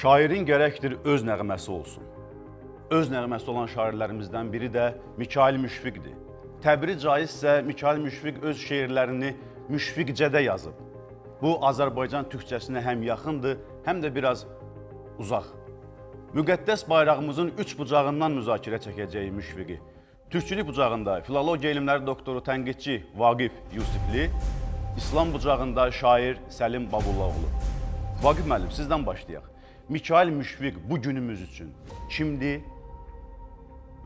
Şairin gərəkdir öz nəğməsi olsun. Öz nəğməsi olan şairlərimizdən biri də Mikail Müşfiqdir. Təbri caizsə Mikail Müşfiq öz şeirlərini Müşfiqcədə yazıb. Bu Azərbaycan türkçəsinə həm yaxındır, həm də biraz uzaq. Müqəddəs bayrağımızın üç bucağından müzakirə çəkəcəyi Müşfiqi. Türkçülük bucağında filologiya elmləri doktoru tənqidçi Vaqif Yusifli, İslam bucağında şair Səlim Babullaoğlu. Vaqif müəllim, sizdən başlayaq. Mikail Müşfiq bu günümüz üçün kimdir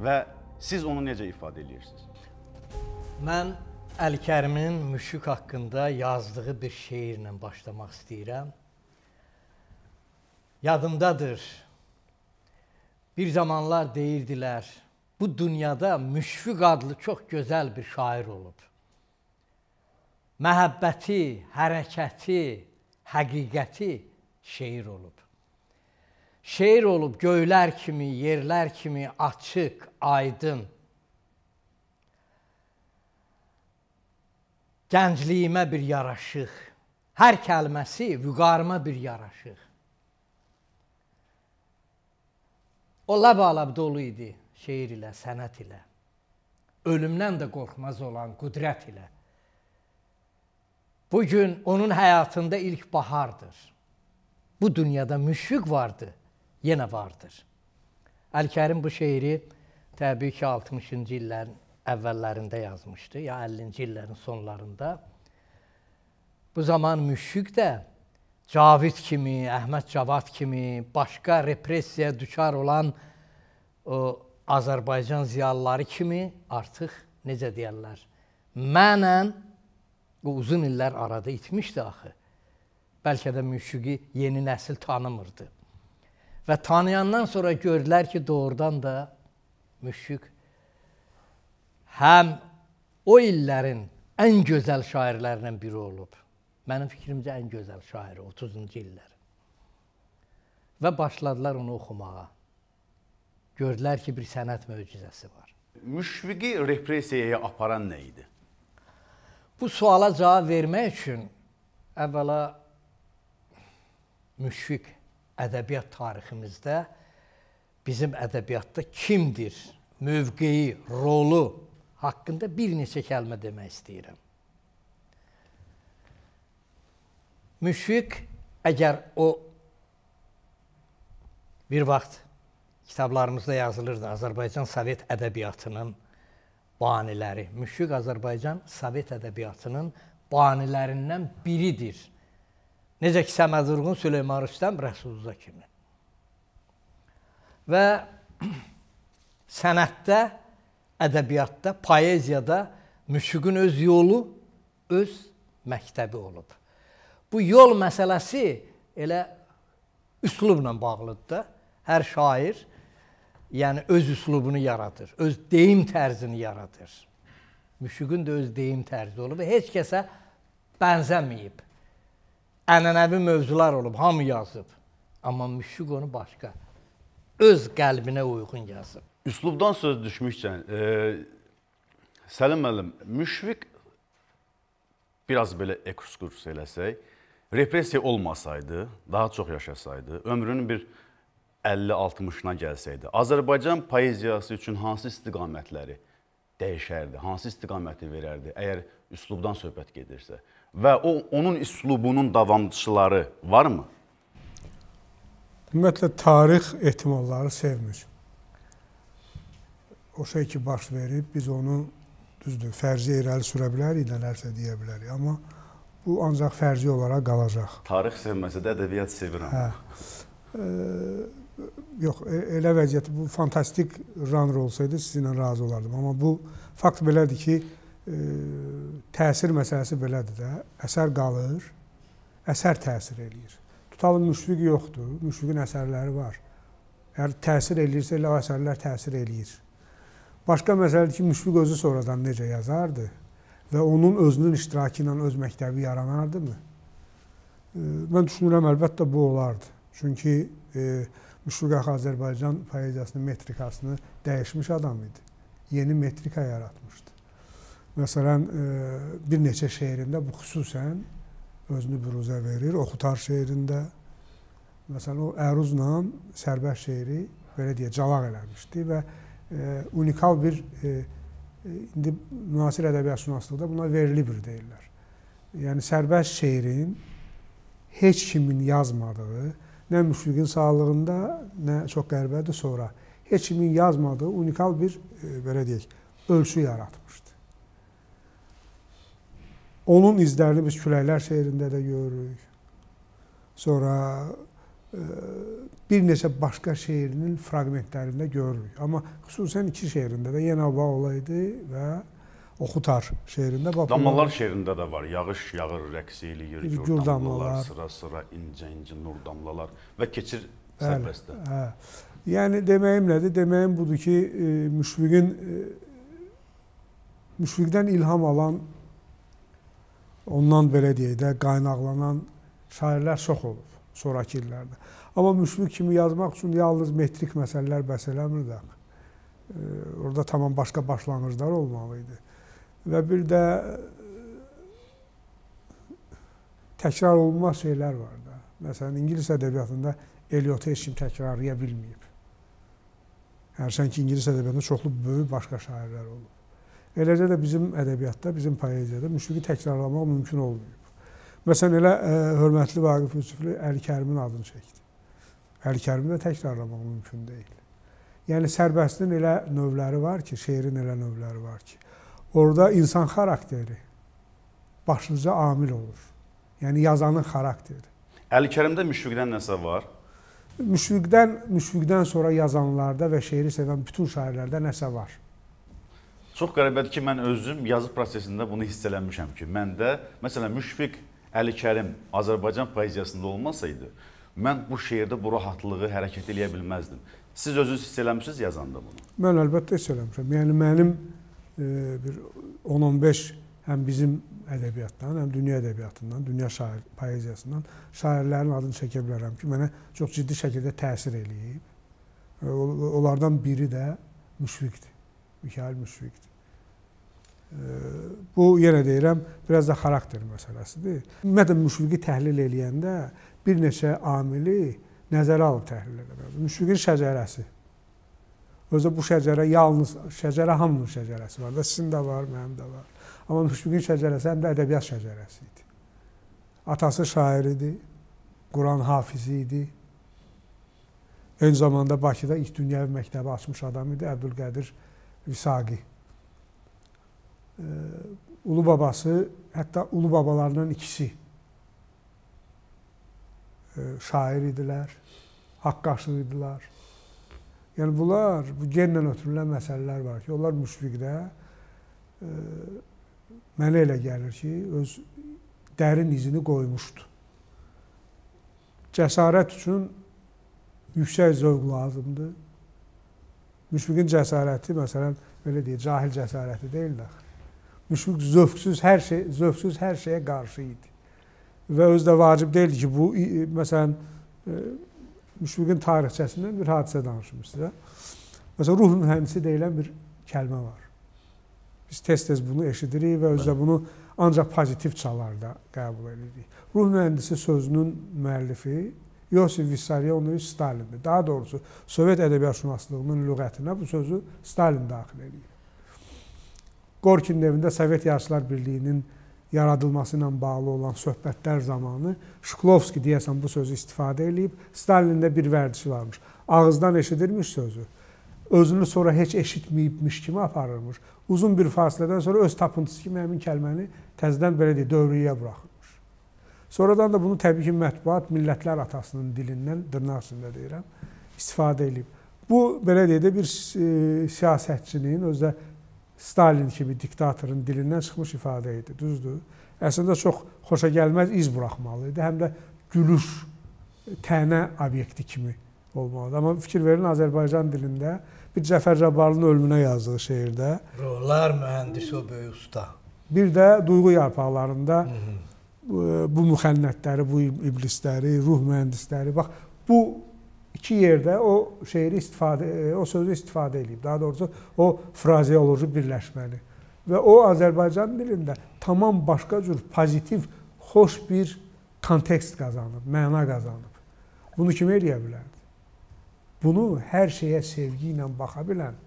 və siz onu necə ifadə edirsiniz? Mən Əlkərimin Müşfiq haqqında yazdığı bir şeirlə başlamaq istəyirəm. Yadımdadır. Bir zamanlar deyirdilər, bu dünyada Müşfiq adlı çox gözəl bir şair olub. Məhəbbəti, hərəkəti, həqiqəti şeir olub. Şeir olub göylər kimi, yerlər kimi açıq, aydın. Gəncliyimə bir yaraşıq. Hər kəlməsi vüqarıma bir yaraşıq. O ləb-alab dolu idi şeir ilə, sənət ilə. Ölümdən də qorxmaz olan qudrət ilə. Bu gün onun həyatında ilk bahardır. Bu dünyada müşfiq vardı yenə vardır. Əlkərim bu şeiri təbii ki, 60-cı illərin əvvəllərində yazmışdı, ya 50-ci illərin sonlarında. Bu zaman müşrik də Cavid kimi, Əhməd Cavad kimi başqa repressiyaya düçar olan o Azərbaycan ziyalıları kimi artıq necə deyirlər, mənən bu uzun illər arada itmişdi axı. Bəlkə də müşriqi yeni nəsil tanımırdı. Və tanıyandan sonra gördülər ki, doğrudan da müşrik həm o illərin ən gözəl şairlərindən biri olub. Mənim fikrimcə ən gözəl şairi 30-cu illər. Və başladılar onu oxumağa. Gördülər ki, bir sənət möcüzəsi var. Müşfiqi repressiyaya aparan nə idi? Bu suala cavab vermək üçün əvvəla müşfiq ədəbiyyat tariximizdə bizim ədəbiyyatda kimdir, mövqeyi, rolu haqqında bir neçə kəlmə demək istəyirəm. Müşfiq əgər o bir vaxt kitablarımızda yazılırdı Azərbaycan Sovet ədəbiyyatının baniləri. Müşfiq Azərbaycan Sovet ədəbiyyatının banilərindən biridir Necə ki, Səməd Vurğun Süleyman Rüstəm Rəsulza kimi. Və sənətdə, ədəbiyyatda, poeziyada müşfiqin öz yolu, öz məktəbi olub. Bu yol məsələsi elə üslubla bağlıdır da. Hər şair yəni öz üslubunu yaradır, öz deyim tərzini yaradır. Müşfiqin də öz deyim tərzi olub və heç kəsə bənzəməyib ənənəvi mövzular olub, hamı yazıb. Amma Müşfiq onu başqa, öz qəlbinə uyğun yazıb. Üslubdan söz düşmüşcən, e, Səlim müəllim, Müşfiq biraz belə ekskurs eləsək, repressiya olmasaydı, daha çox yaşasaydı, ömrünün bir 50-60-ına gəlsəydi, Azərbaycan poeziyası üçün hansı istiqamətləri dəyişərdi, hansı istiqaməti verərdi, əgər üslubdan söhbət gedirsə? və o onun üslubunun davamçıları varmı? Ümumiyyətlə tarix ehtimalları sevmir. O şey ki baş verib biz onu düzdür, fərzi irəli sürə bilərik, nələrsə deyə bilərik, amma bu ancaq fərzi olaraq qalacaq. Tarix sevməsə də ədəbiyyat sevirəm. Hə. E, yox, elə vəziyyət bu fantastik janr olsaydı sizinlə razı olardım, amma bu fakt belədir ki, təsir məsələsi belədir də, əsər qalır, əsər təsir eləyir. Tutalım müşfiq yoxdur, müşfiqin əsərləri var. Əgər təsir eləyirsə, elə o əsərlər təsir eləyir. Başqa məsələdir ki, müşfiq özü sonradan necə yazardı və onun özünün iştirakı ilə öz məktəbi yaranardı mı? Mən düşünürəm, əlbəttə bu olardı. Çünki e, Müşfiq Axı Azərbaycan poeziyasının metrikasını dəyişmiş adam idi. Yeni metrika yaratmışdı. Məsələn, e, bir neçə şeirində bu xüsusən özünü büruzə verir. Oxutar şeirində məsələn o əruzla sərbəst şeiri belə deyə calaq eləmişdi və e, unikal bir e, indi müasir ədəbiyyatşünaslıqda buna verilibir deyirlər. Yəni sərbəst şeirin heç kimin yazmadığı, nə Müşfiqin sağlığında, nə çox qəribədir sonra heç kimin yazmadığı unikal bir belə deyək, ölçü yaratmışdı. Onun izlərini biz Küləklər şeirində də görürük. Sonra e, bir neçə başqa şeirinin fraqmentlərində görürük. Amma xüsusən iki şeirində də yenə Bağlaydı və Oxutar şeirində bax. Damlalar şeirində də var. Yağış yağır, rəqs eləyir, gür damlalar, sıra-sıra incə-incə nur damlalar və keçir sərbəstdə. Hə. Yəni deməyim nədir? Deməyim budur ki, e, Müşfiqin e, Müşfiqdən ilham alan ondan belə deyək də qaynaqlanan şairlər çox olub sonrakı illərdə. Amma Müslü kimi yazmaq üçün yalnız metrik məsələlər bəs eləmirdi. E, orada tamam başqa başlanğıclar olmalı idi. Və bir də təkrar olunmaz şeylər var da. Məsələn, ingilis ədəbiyyatında Eliot'u heç kim təkrarlaya bilməyib. Hərçənd ki, ingilis ədəbiyyatında çoxlu böyük başqa şairlər olub. Eləcə də bizim ədəbiyyatda, bizim poeziyada müşfiqi təkrarlamaq mümkün olmayıb. Məsələn, elə ə, e, hörmətli Vaqif Yusuflu Əli Kərimin adını çəkdi. Əli Kərimi də təkrarlamaq mümkün deyil. Yəni, sərbəstin elə növləri var ki, şeirin elə növləri var ki, orada insan xarakteri başlıca amil olur. Yəni, yazanın xarakteri. Əli Kərimdə müşfiqdən nəsə var? Müşfiqdən, müşfiqdən sonra yazanlarda və şeiri sevən bütün şairlərdə nəsə var. Çox qəribədir ki, mən özüm yazı prosesində bunu hiss eləmişəm ki, məndə məsələn Müşfiq Əli Kərim Azərbaycan poeziyasında olmasaydı, mən bu şeirdə bu rahatlığı hərəkət eləyə bilməzdim. Siz özünüz hiss eləmisiniz yazanda bunu? Mən əlbəttə hiss eləmişəm. Yəni mənim e, bir 10-15 həm bizim ədəbiyyatdan, həm dünya ədəbiyyatından, dünya şair poeziyasından şairlərin adını çəkə bilərəm ki, mənə çox ciddi şəkildə təsir eləyib. E, Onlardan biri də Müşfiqdir. Mikail Müşfiqdir. Bu, yenə deyirəm, biraz da xarakter məsələsidir. Ümumiyyətlə, Müşfiqi təhlil eləyəndə bir neçə amili nəzərə alıb təhlil eləmək. Müşfiqin şəcərəsi. Özə bu şəcərə yalnız, şəcərə hamının şəcərəsi var da, sizin də var, mənim də var. Amma Müşfiqin şəcərəsi həm də ədəbiyyat şəcərəsi idi. Atası şair idi, Quran hafizi idi. Eyni zamanda Bakıda ilk dünyəvi məktəbi açmış adam idi, Əbdülqədir Əbdülqədir. Visaqi. E, ulu babası, hətta ulu babalarından ikisi e, şair idilər, haqqaşıq idilər. Yəni bunlar, bu genlə ötürülən məsələlər var ki, onlar müşfiqdə e, mənə elə gəlir ki, öz dərin izini qoymuşdu. Cəsarət üçün yüksək zövq lazımdır Müşfiqin cəsarəti, məsələn, belə deyək, cahil cəsarəti deyil də. Müşfiq zövqsüz hər şey, zövqsüz hər şeyə qarşı idi. Və öz də vacib deyildi ki, bu məsələn e, Müşfiqin tarixçəsindən bir hadisə danışım sizə. Məsələn, ruh mühəndisi deyilən bir kəlmə var. Biz tez-tez bunu eşidirik və özdə bunu ancaq pozitiv çalarda qəbul edirik. Ruh mühəndisi sözünün müəllifi Yosif Vissarionlu Stalindir. Daha doğrusu Sovet ədəbiyyatşünaslığının lüğətinə bu sözü Stalin daxil edir. Qorkinin evində Sovet Yazıçılar Birliyinin yaradılması ilə bağlı olan söhbətlər zamanı Şklovski deyəsən bu sözü istifadə edib, Stalinin də bir vərdişi varmış. Ağızdan eşidilmiş sözü özünü sonra heç eşitməyibmiş kimi aparırmış. Uzun bir fasilədən sonra öz tapıntısı kimi həmin kəlməni təzədən belə deyir, dövriyə buraxır. Sonradan da bunu təbii ki, mətbuat millətlər atasının dilindən dırnaq üstündə deyirəm, istifadə edib. Bu belə deyək də bir e, siyasətçinin özdə Stalin kimi diktatorun dilindən çıxmış ifadə idi, düzdür? Əslində çox xoşa gəlməz iz buraxmalı idi, həm də gülüş tənə obyekti kimi olmalıdır. Amma fikir verin Azərbaycan dilində bir Cəfər Cabbarlının ölümünə yazdığı şeirdə rollar mühəndisi o böyük usta. Bir də duyğu yarpaqlarında Hı -hı bu müxənnətləri, bu iblisləri, ruh mühəndisləri, bax bu iki yerdə o şeiri istifadə e, o sözü istifadə edib. Daha doğrusu o frazeoloji birləşməni və o Azərbaycan dilində tamam başqa cür pozitiv, xoş bir kontekst qazanıb, məna qazanıb. Bunu kim eləyə bilərdi? Bunu hər şeyə sevgi ilə baxa bilən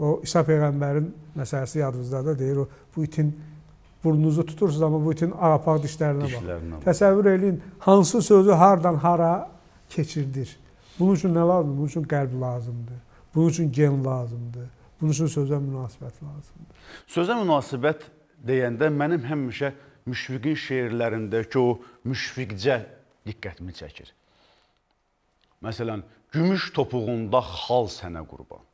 o İsa peyğəmbərin məsələsi yadınızdadır, deyir o bu itin burnunuzu tutursunuz, amma bütün ağapaq dişlərinə, dişlərinə bax. Təsəvvür eləyin, hansı sözü hardan hara keçirdir. Bunun üçün nə lazımdır? Bunun üçün qəlb lazımdır. Bunun üçün gen lazımdır. Bunun üçün sözə münasibət lazımdır. Sözə münasibət deyəndə mənim həmişə Müşfiqin şeirlərindəki o müşfiqcə diqqətimi çəkir. Məsələn, gümüş topuğunda xal sənə qurban.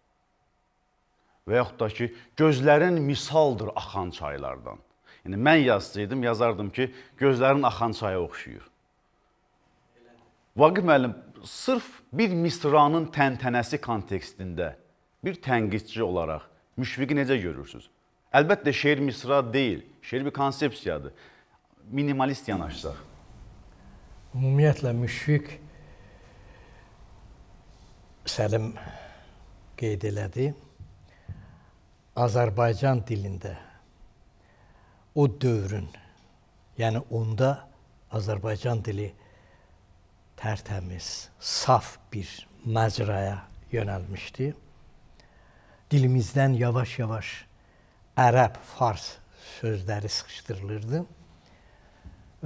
Və yaxud da ki, gözlərin misaldır axan çaylardan. Yəni mən yazsaydım, yazardım ki, gözlərin axan çaya oxşuyur. Vaqif müəllim sırf bir misranın təntənəsi kontekstində bir tənqidçi olaraq müşfiqi necə görürsüz? Əlbəttə şeir misra deyil, şeir bir konsepsiyadır. Minimalist yanaşsaq. Ümumiyyətlə müşfiq Səlim qeyd elədi. Azərbaycan dilində o dövrün, yəni onda Azərbaycan dili tərtəmiz, saf bir məcraya yönəlmişdi. Dilimizdən yavaş-yavaş ərəb, fars sözləri sıxışdırılırdı.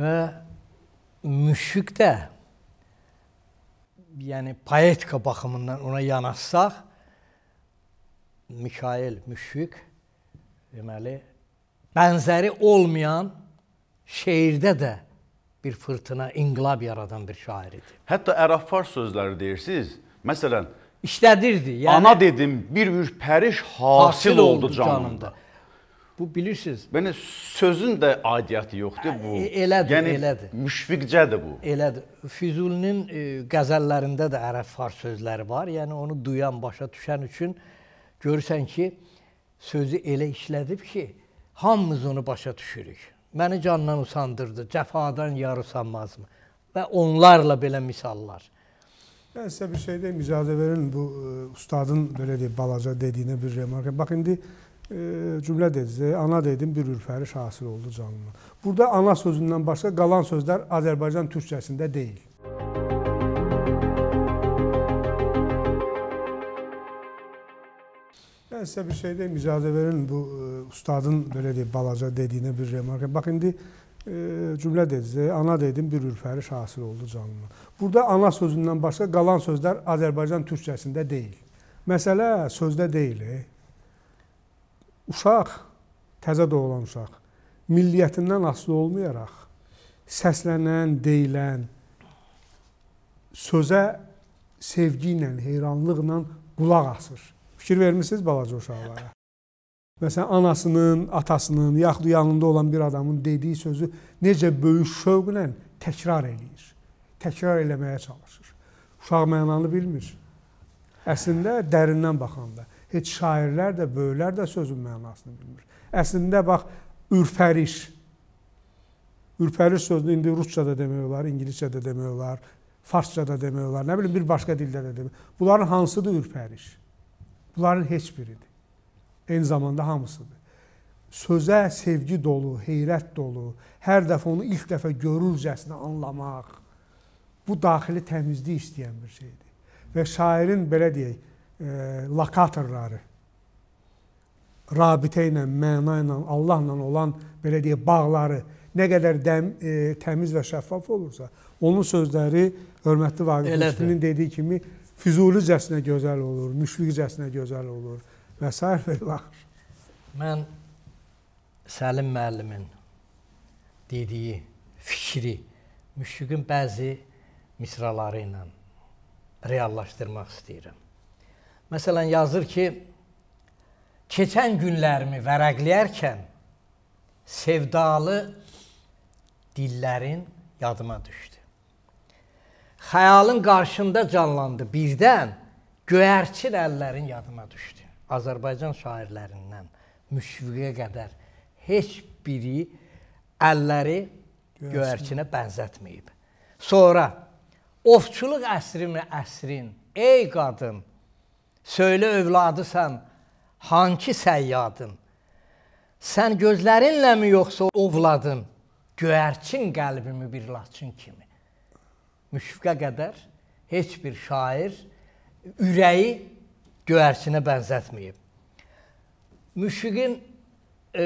Və müşrik də yəni poetika baxımından ona yanaşsaq Mikayel Müşrik deməli Bənzəri olmayan şeirdə də bir fırtına, inqilab yaradan bir şairidir. Hətta ərəb-fars sözləri deyirsiniz. Məsələn, işlədirdi. Yəni ana dedim, bir ürpəriş hasil, hasil oldu canımda. Bu bilirsiniz. Yəni sözün də aidiyyəti yoxdur bu. E, elədir, yəni, elədir. Müşfiqcədir bu. Elədir. Füzulinin e, qəzəllərində də ərəb-fars sözləri var. Yəni onu duyan, başa düşən üçün görürsən ki, sözü elə işlədib ki, Hamımız onu başa düşürük. Məni candan usandırdı, cəfadan yar usanmazmı? Və onlarla belə misallar. Mən sizə bir şey deyim, icazə verin bu ə, e, ustadın belə deyib balaca dediyinə bir remarka. Bax indi ə, e, cümlə dediniz, ana dedim bir ürpəriş hasil oldu canıma. Burada ana sözündən başqa qalan sözlər Azərbaycan türkçəsində deyil. Mən sizə bir şeydə icazə verin bu e, ustadın belə deyib balaca dediyinə bir remarka. Bax indi e, cümlə dediniz. Ana dedim bir ürpəriş hasil oldu canıma. Burada ana sözündən başqa qalan sözlər Azərbaycan türkçəsində deyil. Məsələ sözdə deyil. E. Uşaq, təzə doğulan uşaq milliyyətindən asılı olmayaraq səslənən, deyilən sözə sevgi ilə, heyranlıqla qulaq asır. Fikir vermisiniz balaca uşaqlara? Məsələn, anasının, atasının, yaxud yanında olan bir adamın dediyi sözü necə böyük şövqlə təkrar eləyir. Təkrar eləməyə çalışır. Uşaq mənanı bilmir. Əslində dərindən baxanda heç şairlər də, böyüklər də sözün mənasını bilmir. Əslində bax ürpəriş. Ürpəriş sözünü indi ruscada demək olar, ingiliscədə demək olar, farscada demək olar, nə bilim bir başqa dildə də demək. Bunların hansıdır ürpəriş? Bunların heç biridir. Eyni zamanda hamısıdır. Sözə sevgi dolu, heyrət dolu, hər dəfə onu ilk dəfə görürcəsinə anlamaq, bu daxili təmizlik istəyən bir şeydir. Və şairin, belə deyək, e, lokatorları, rabitə ilə, məna ilə, Allahla olan, belə deyək, bağları, nə qədər dəm, e, təmiz və şəffaf olursa, onun sözləri hörmətli Vaqif Üstünün dediyi kimi füzulicəsinə gözəl olur, müşfiqcəsinə gözəl olur və s. və ilaxır. Mən Səlim müəllimin dediyi fikri müşfiqin bəzi misraları ilə reallaşdırmaq istəyirəm. Məsələn, yazır ki, keçən günlərimi vərəqləyərkən sevdalı dillərin yadıma düşdü xəyalın qarşında canlandı birdən göyərçin əllərin yadıma düşdü. Azərbaycan şairlərindən müşfiqə qədər heç biri əlləri göyərçinə, göyərçinə bənzətməyib. Sonra ovçuluq əsrini əsrin, ey qadın, söylə övladısan, hanki səyyadın? Sən gözlərinləmi yoxsa ovladın göyərçin qəlbimi bir laçın kimi? müşfiqə qədər heç bir şair ürəyi göyərsinə bənzətməyib. Müşfiqin e,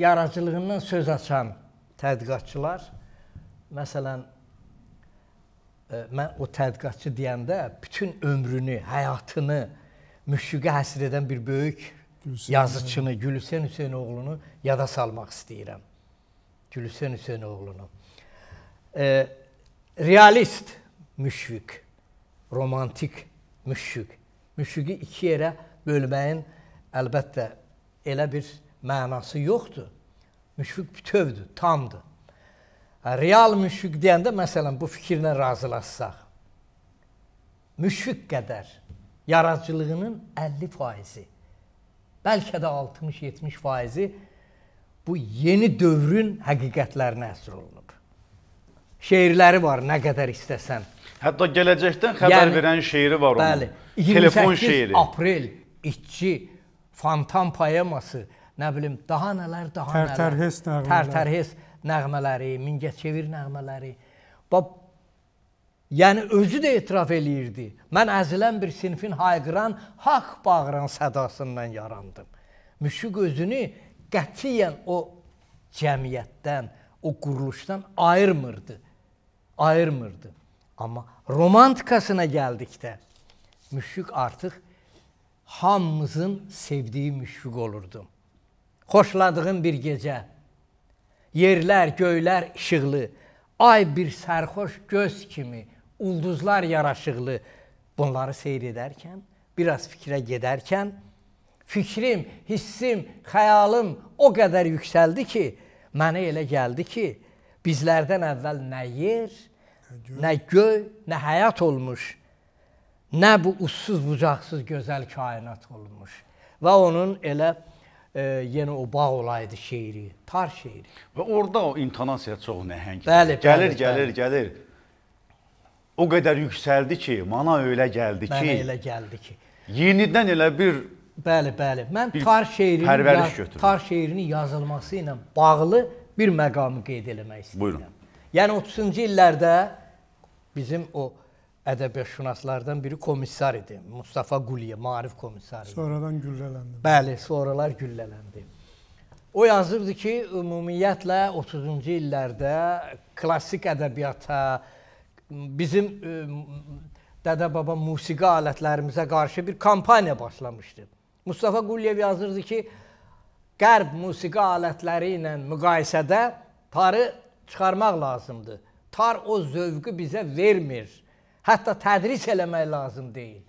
yaradıcılığından söz açan tədqiqatçılar məsələn e, mən o tədqiqatçı deyəndə bütün ömrünü, həyatını müşfiqə həsr edən bir böyük Gülsün yazıçını Gülhüseyn Hüseynoğlunu yada salmaq istəyirəm. Gülhüseyn Hüseynoğlunu. Eee realist müşfiq, romantik müşfiq. Müşfiqi iki yerə bölməyin əlbəttə elə bir mənası yoxdur. Müşfiq bütövdür, tamdır. Real müşfiq deyəndə məsələn bu fikirlə razılaşsaq. Müşfiq qədər yaradıcılığının 50%-i, bəlkə də 60-70%-i bu yeni dövrün həqiqətlərinə həsr olunub şeirləri var nə qədər istəsən. Hətta gələcəkdən xəbər yəni, verən şeiri var onun. Bəli. 28 Telefon şeiri. aprel itçi fontan poeması, nə bilim, daha nələr, daha tər -tər nələr. Tərtərhes nəğmələri. Tərtərhes nəğmələri, Mingəçevir nəğmələri. Bax Yəni özü də etiraf eləyirdi. Mən əzilən bir sinfin hayqıran, haqq bağıran sədasından yarandım. Müşfiq özünü qətiyyən o cəmiyyətdən, o quruluşdan ayırmırdı ayırmırdı. Amma romantikasına gəldikdə müşfiq artıq hamımızın sevdiyi müşfiq olurdu. Xoşladığın bir gecə, yerlər, göylər işıqlı, ay bir sərxoş göz kimi, ulduzlar yaraşıqlı. Bunları seyr edərkən, biraz fikrə gedərkən fikrim, hissim, xəyalım o qədər yüksəldi ki, mənə elə gəldi ki, bizlərdən əvvəl nə yer, Nə göy, nə həyat olmuş. Nə bu uçsuz bucaqsız gözəl kainat olmuş. Və onun elə e, yenə o bağ olaydı şeiri, tar şeiri. Və orada o intonasiya çox nəhəngdir. Bəli, gəlir, bəli, gəlir, bəli. gəlir. O qədər yüksəldi ki, mənə elə gəldi ki. Mənə elə gəldi ki. Yenidən elə bir Bəli, bəli. Mən tar şeirinin tar şeirinin yazılması ilə bağlı bir məqamı qeyd eləmək istəyirəm. Buyurun. Yəni 30-cu illərdə bizim o ədəbiyyatşünaslardan biri komissar idi. Mustafa Quliyev, maarif komissarı. Sonradan güllələndi. Bəli, sonralar güllələndi. O yazırdı ki, ümumiyyətlə 30-cu illərdə klassik ədəbiyyata bizim dədə-baba musiqi alətlərimizə qarşı bir kampaniya başlamışdı. Mustafa Quliyev yazırdı ki, qərb musiqi alətləri ilə müqayisədə tarı çıxarmaq lazımdır tar o zövqü bizə vermir. Hətta tədris eləmək lazım deyil.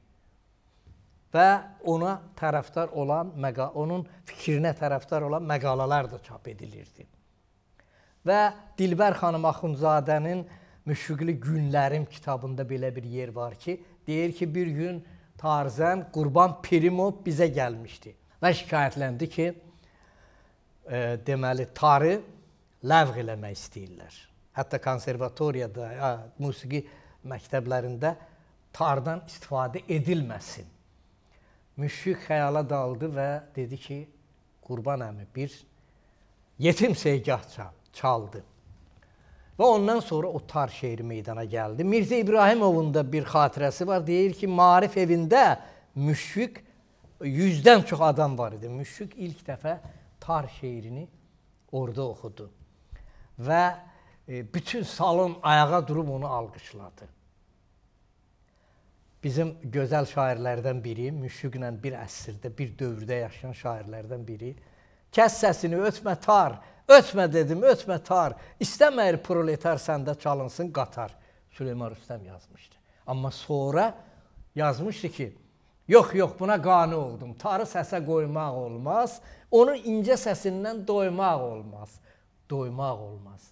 Və ona tərəfdar olan, onun fikrinə tərəfdar olan məqalalar da çap edilirdi. Və Dilbər xanım Axundzadənin Müşfiqli Günlərim kitabında belə bir yer var ki, deyir ki, bir gün Tarzən Qurban Pirimov bizə gəlmişdi və şikayətləndi ki, e, deməli tarı ləğv eləmək istəyirlər. Hətta konservatoriyada, hə, musiqi məktəblərində tardan istifadə edilməsin. Müşfiq xəyala daldı və dedi ki, Qurban əmi bir yetim segah çaldı. Və ondan sonra o tar şeiri meydana gəldi. Mirzə İbrahimovun da bir xatirəsi var. Deyir ki, Maarif evində Müşfiq 100-dən çox adam var idi. Müşfiq ilk dəfə tar şeirini orada oxudu. Və e, bütün salon ayağa durub onu alqışladı. Bizim gözəl şairlərdən biri, Müşfiqlə bir əsrdə, bir dövrdə yaşayan şairlərdən biri, kəs səsini ötmə tar, ötmə dedim, ötmə tar, istəməyir proletar səndə çalınsın qatar. Süleyman Rüstəm yazmışdı. Amma sonra yazmışdı ki, yox, yox, buna qane oldum. Tarı səsə qoymaq olmaz, onun incə səsindən doymaq olmaz. Doymaq olmaz.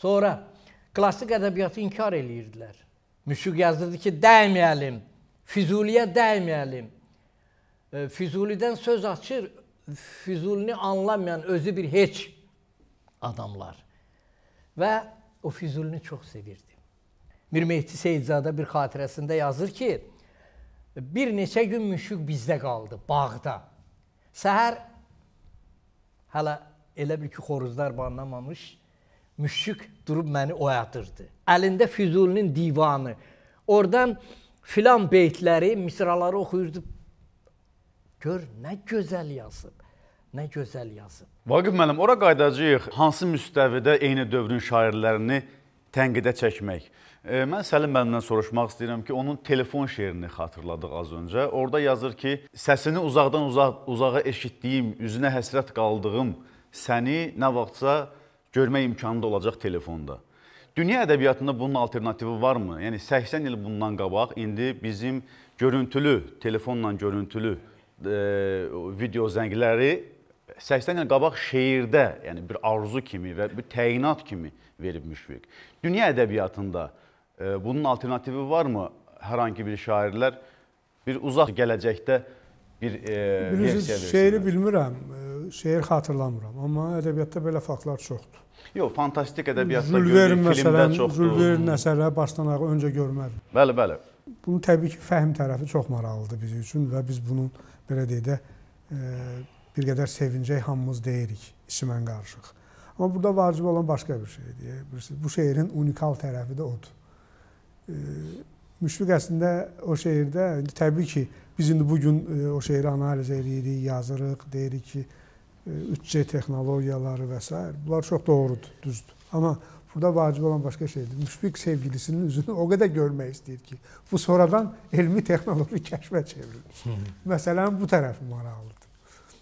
Sonra klassik ədəbiyyatı inkar eləyirdilər. Müşüq yazırdı ki, dəyməyəlim, Füzuliyə dəyməyəlim. E, Füzulidən söz açır, Füzulini anlamayan özü bir heç adamlar. Və o Füzulini çox sevirdi. Mir Mehdi Seyidzadə bir xatirəsində yazır ki, bir neçə gün müşüq bizdə qaldı, bağda. Səhər hələ elə bil ki, xoruzlar banlamamış, müşrik durub məni oyadırdı. Əlində Füzulinin divanı. Oradan filan beytləri, misraları oxuyurdu. Gör nə gözəl yazıb. Nə gözəl yazıb. Vaqif müəllim, ora qayıdacağıq. Hansı müstəvidə eyni dövrün şairlərini tənqidə çəkmək? E, mən Səlim müəllimdən soruşmaq istəyirəm ki, onun telefon şeirini xatırladıq az öncə. Orda yazır ki, səsini uzaqdan uzaq uzağa eşitdiyim, üzünə həsrət qaldığım, səni nə vaxtsa görmək imkanı da olacaq telefonda. Dünya ədəbiyyatında bunun alternativi varmı? Yəni 80 il bundan qabaq indi bizim görüntülü, telefonla görüntülü e, video zəngləri 80 il qabaq şeirdə, yəni bir arzu kimi və bir təyinat kimi verib müşfiq. Dünya ədəbiyyatında e, bunun alternativi varmı? Hər hansı bir şairlər bir uzaq gələcəkdə bir e, versiya versinlər. Şeiri bilmirəm. E, şeir xatırlamıram, amma ədəbiyyatda belə faktlar çoxdur. Yox, fantastik ədəbiyyatda görürük, filmdə məsələn, çoxdur. Jules Verne əsərləri başdan ağa öncə görmək. Bəli, bəli. Bunun təbii ki, fəhm tərəfi çox maraqlıdır bizim üçün və biz bunun belə deyə də e, bir qədər sevincək hamımız deyirik, içimən qarışıq. Amma burada vacib olan başqa bir şeydir. Bu şeirin unikal tərəfi də odur. E, müşfiq əslində o şeirdə təbii ki, biz indi bu gün e, o şeiri analiz eləyirik, yazırıq, deyirik ki, 3C e, texnologiyaları və s. Bunlar çox doğrudur, düzdür. Amma burada vacib olan başqa şeydir. Müşfiq sevgilisinin üzünü o qədər görmək istəyir ki, bu sonradan elmi texnoloji kəşfə çevrilir. Məsələnin bu tərəfi maraqlıdır.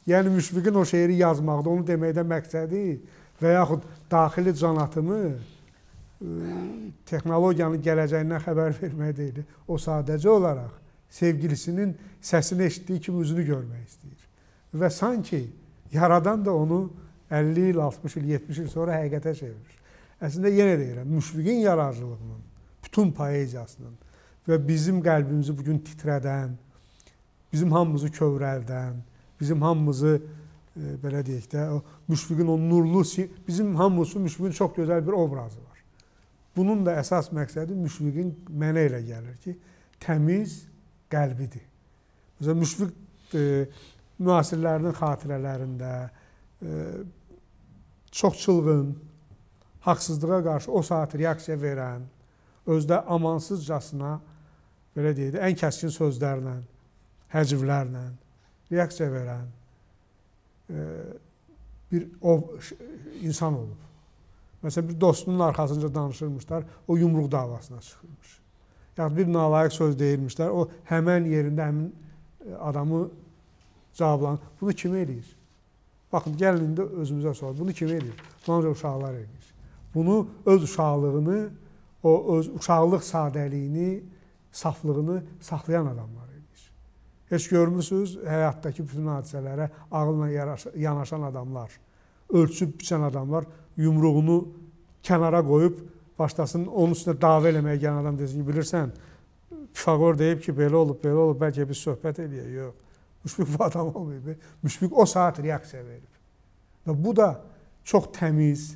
Yəni müşfiqin o şeiri yazmaqda, onu deməkdə məqsədi və yaxud daxili canatını e, texnologiyanın gələcəyindən xəbər vermək deyil. O sadəcə olaraq sevgilisinin səsini eşitdiyi kimi üzünü görmək istəyir. Və sanki Yaradan da onu 50 il, 60 il, 70 il sonra həqiqətə çevirir. Əslində yenə deyirəm, müşfiqin yararcılığının, bütün poeziyasının və bizim qəlbimizi bu gün titrədən, bizim hamımızı kövrəldən, bizim hamımızı e, belə deyək də, o müşfiqin o nurlu bizim hamımızın müşfiqin çox gözəl bir obrazı var. Bunun da əsas məqsədi müşfiqin mənə elə gəlir ki, təmiz qəlbidir. Məsələn müşfiq e, müasirlərinin xatirələrində e, çox çılğın, haqsızlığa qarşı o saat reaksiya verən, özdə amansızcasına belə deyək, ən kəskin sözlərlə, həcvlərlə reaksiya verən e, bir o insan olub. Məsələn, bir dostunun arxasınca danışırmışlar, o yumruq davasına çıxırmış. Yəni bir nalayiq söz deyilmişlər, o həmin yerində həmin e, adamı cavablanır. Bunu kim eləyir? Baxın, gəlin indi özümüzə sual. Bunu kim eləyir? Bunca uşaqlar eləyir. Bunu öz uşaqlığını, o öz uşaqlıq sadəliyini, saflığını saxlayan adamlar eləyir. Heç görmüsünüz həyatdakı bütün hadisələrə ağılla yanaşan adamlar, ölçüb biçən adamlar yumruğunu kənara qoyub başlasın onun üstünə dava eləməyə gələn adam desin ki, bilirsən, Pifaqor deyib ki, belə olub, belə olub, bəlkə biz söhbət eləyək. Yox müşfiq bu adam olmayıb. Müşfiq o saat reaksiya verib. Və bu da çox təmiz,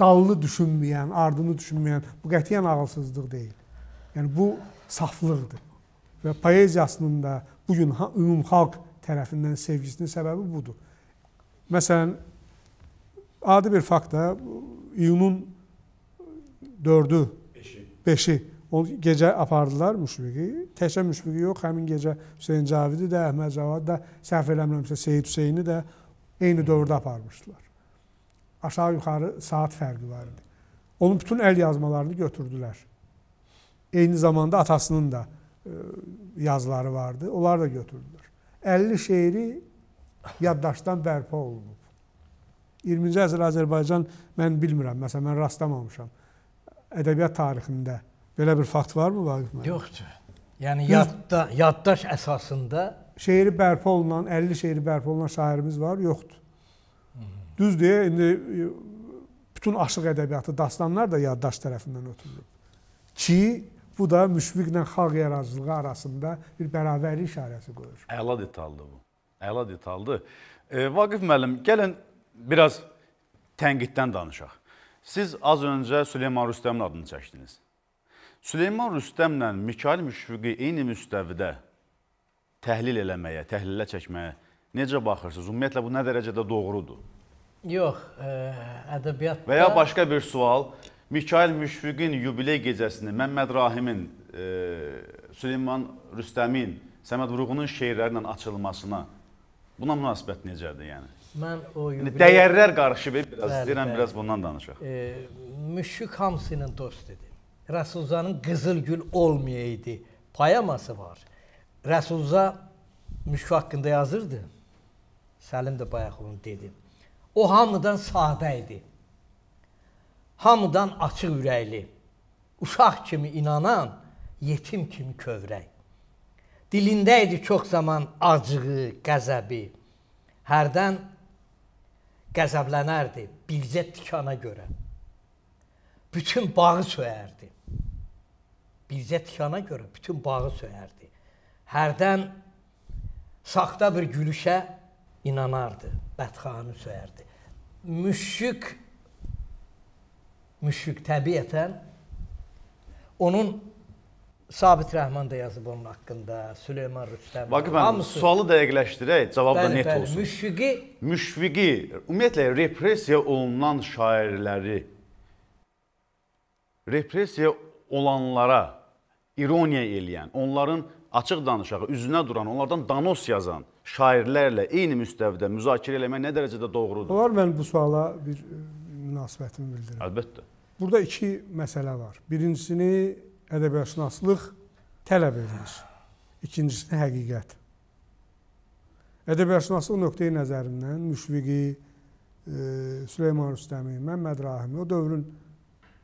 dallı düşünməyən, ardını düşünməyən, bu qətiyyən ağılsızlıq deyil. Yəni bu saflıqdır. Və poeziyasının da bu gün ümumxalq tərəfindən sevgisinin səbəbi budur. Məsələn, adi bir fakt da iyunun 4-ü, 5-i O gecə apardılar müşfiqi. Təkcə müşfiqi yox, həmin gecə Hüseyn Cavidi də, Əhməd Cavad da, səhv eləmirəmsə Seyid Hüseyni də eyni dövrdə aparmışdılar. Aşağı-yuxarı saat fərqi var idi. Onun bütün əl yazmalarını götürdülər. Eyni zamanda atasının da e, yazıları vardı. Onlar da götürdülər. 50 şeiri yaddaşdan bərpa olunub. 20-ci əsr Azərbaycan mən bilmirəm, məsələn mən rastlamamışam ədəbiyyat tarixində Belə bir fakt varmı Vaqif müəllim? Yoxdur. Yəni yadda, yaddaş əsasında şeiri bərpa olunan, 50 şeiri bərpa olunan şairimiz var, yoxdur. Düzdür, indi e, bütün aşıq ədəbiyyatı, dastanlar da yaddaş tərəfindən ötürülüb. Ki, bu da müşfiqlə xalq yaradıcılığı arasında bir bərabərlik işarəsi qoyur. Əla detaldır bu. Əla detaldır. E, Vaqif müəllim, gəlin biraz tənqiddən danışaq. Siz az öncə Süleyman Rüstəmin adını çəkdiniz. Süleyman Rüstəmlə Mikail Müşfiqi eyni müstəvidə təhlil eləməyə, təhlilə çəkməyə necə baxırsınız? Ümumiyyətlə, bu nə dərəcədə doğrudur? Yox, ə, e, ədəbiyyatda... Və ya başqa bir sual, Mikail Müşfiqin yubiley gecəsini Məmməd Rahimin, ə, e, Süleyman Rüstəmin, Səməd Vurğunun şeirləri ilə açılmasına buna münasibət necədir yəni? Mən o yəni yubiley... Dəyərlər qarışıb, e, biraz, deyirəm, biraz bundan danışaq. E, Müşfiq hamısının dost idi. Rəsulzanın Qızılgül olmayaydı poeması var. Rəsulza müşk haqqında yazırdı. Səlim də bayaq onu dedi. O hamıdan sadə idi. Hamıdan açıq ürəkli, uşaq kimi inanan, yetim kimi kövrək. Dilində idi çox zaman acığı, qəzəbi. Hərdən qəzəblənərdi bircə tikana görə bütün bağı söyərdi. Bircə tikana görə bütün bağı söyərdi. Hərdən saxta bir gülüşə inanardı, bədxanı söyərdi. Müşrik müşrik təbiətən onun Sabit Rəhman da yazıb onun haqqında, Süleyman Rüstəm. Vaqif müəllim, sualı dəqiqləşdirək, cavab da net bəli, olsun. Müşfiqi Müşfiqi ümumiyyətlə repressiya olunan şairləri repressiya olanlara ironiya eləyən, onların açıq danışağı, üzünə duran, onlardan danos yazan şairlərlə eyni müstəvidə müzakirə eləmək nə dərəcədə doğrudur? Olar mən bu suala bir e, münasibətimi bildirim. Əlbəttə. Burada iki məsələ var. Birincisini ədəbiyyatşünaslıq tələb edir. İkincisini həqiqət. Ədəbiyyatşünaslıq nöqteyi nəzərindən Müşviqi, e, Süleyman Rüstəmi, Məmməd Rahimi o dövrün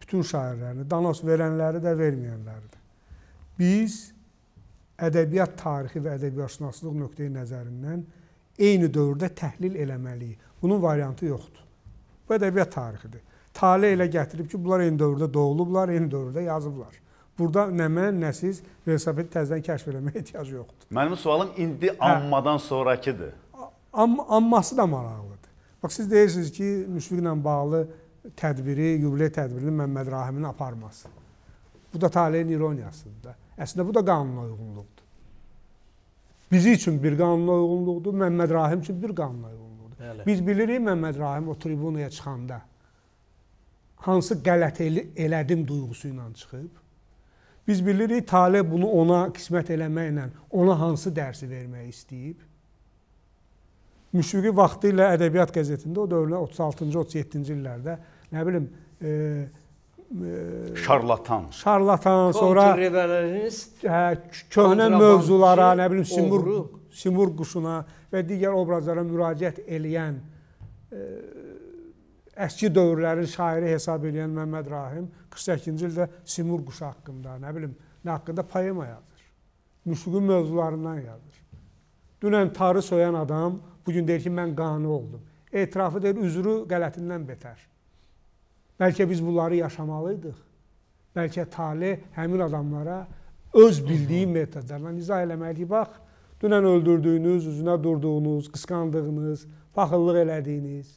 bütün şairlərini, danos verənləri də, verməyənləri də. Biz ədəbiyyat tarixi və ədəbiyyatşünaslıq nöqteyi nəzərindən eyni dövrdə təhlil eləməliyik. Bunun variantı yoxdur. Bu ədəbiyyat tarixidir. Tale elə gətirib ki, bunlar eyni dövrdə doğulublar, eyni dövrdə yazıblar. Burada nə mən, nə siz velosipedi təzədən kəşf eləməyə ehtiyac yoxdur. Mənim sualım indi ammadan hə. sonrakıdır. Am amması da maraqlıdır. Bax siz deyirsiniz ki, müşfiqlə bağlı tədbiri, yubiley tədbirini Məmməd Rahimin aparması. Bu da taleyin ironiyasıdır. Əslində bu da qanuna uyğunluqdur. Bizi üçün bir qanuna uyğunluqdur, Məmməd Rahim üçün bir qanuna uyğunluqdur. Hələ. Biz bilirik Məmməd Rahim o tribunaya çıxanda hansı qələt el elədim duyğusu ilə çıxıb. Biz bilirik tale bunu ona qismət eləməklə ona hansı dərsi vermək istəyib. Müşfiqi vaxtı ilə Ədəbiyyat qəzetində o dövrlər 36-cı, 37-ci illərdə nə bilim e, e, şarlatan. Şarlatan, sonra kontrrevalenist, hə, köhnə mövzulara, nə bilim Simur oğru. Simur quşuna və digər obrazlara müraciət eləyən e, əski dövrlərin şairi hesab edən Məmməd Rahim 48-ci ildə Simur quşu haqqında, nə bilim, nə haqqında poema yazır. Müşfiqin mövzularından yazır. Dünən tarı söyən adam bu gün deyir ki, mən qanı oldum. Etirafı deyir, üzrü qələtindən betər. Bəlkə biz bunları yaşamalıydıq. Bəlkə tali həmin adamlara öz bildiyi metodlarla izah eləməliyik. Bax, dünən öldürdüyünüz, üzünə durduğunuz, qısqandığınız, paxıllıq elədiyiniz,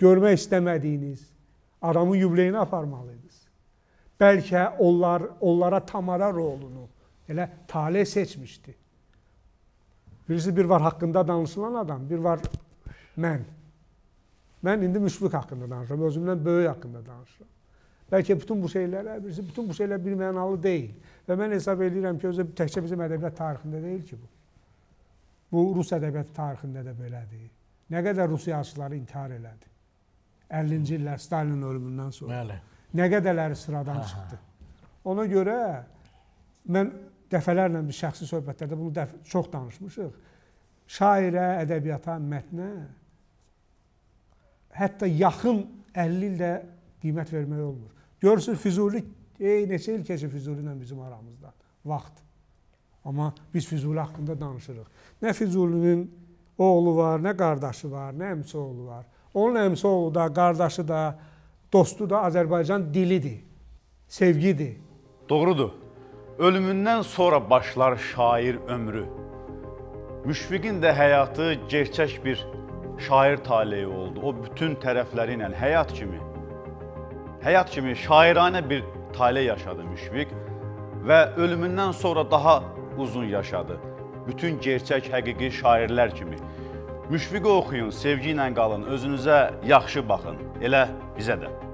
görmək istəmədiyiniz adamın yubileyini aparmalıydınız. Bəlkə onlar onlara Tamara rolunu elə tale seçmişdi. Birisi bir var haqqında danışılan adam, bir var mən. Mən indi müşfiq haqqında danışıram, özümdən böyük haqqında danışıram. Bəlkə bütün bu şeylər, birisi bütün bu şeylər bir mənalı deyil. Və mən hesab edirəm ki, özü təkcə bizim ədəbiyyat tarixində deyil ki bu. Bu rus ədəbiyyatı tarixində də belədir. Nə qədər Rusiyaçıları intihar elədi. 50-ci illər Stalin ölümündən sonra. Bəli. Nə qədərləri sıradan Aha. çıxdı. Ona görə mən Dəfələrlə biz şəxsi söhbətlərdə bunu dəf çox danışmışıq. Şairə, ədəbiyyata, mətnə hətta yaxın 50 ildə qiymət vermək olmur. Görürsünüz Füzuli, ey neçə il keçir Füzuli ilə bizim aramızda vaxt. Amma biz Füzuli haqqında danışırıq. Nə Füzulinin oğlu var, nə qardaşı var, nə əmsi oğlu var. Onun əmsi oğlu da, qardaşı da, dostu da Azərbaycan dilidir, sevgidir. Doğrudur. Ölümündən sonra başlar şair ömrü. Müşfiqin də həyatı gerçək bir şair taleyi oldu. O bütün tərəfləri ilə həyat kimi, həyat kimi şairanə bir tale yaşadı Müşfiq və ölümündən sonra daha uzun yaşadı. Bütün gerçək, həqiqi şairlər kimi. Müşfiqi oxuyun, sevgi ilə qalın, özünüzə yaxşı baxın. Elə bizə də.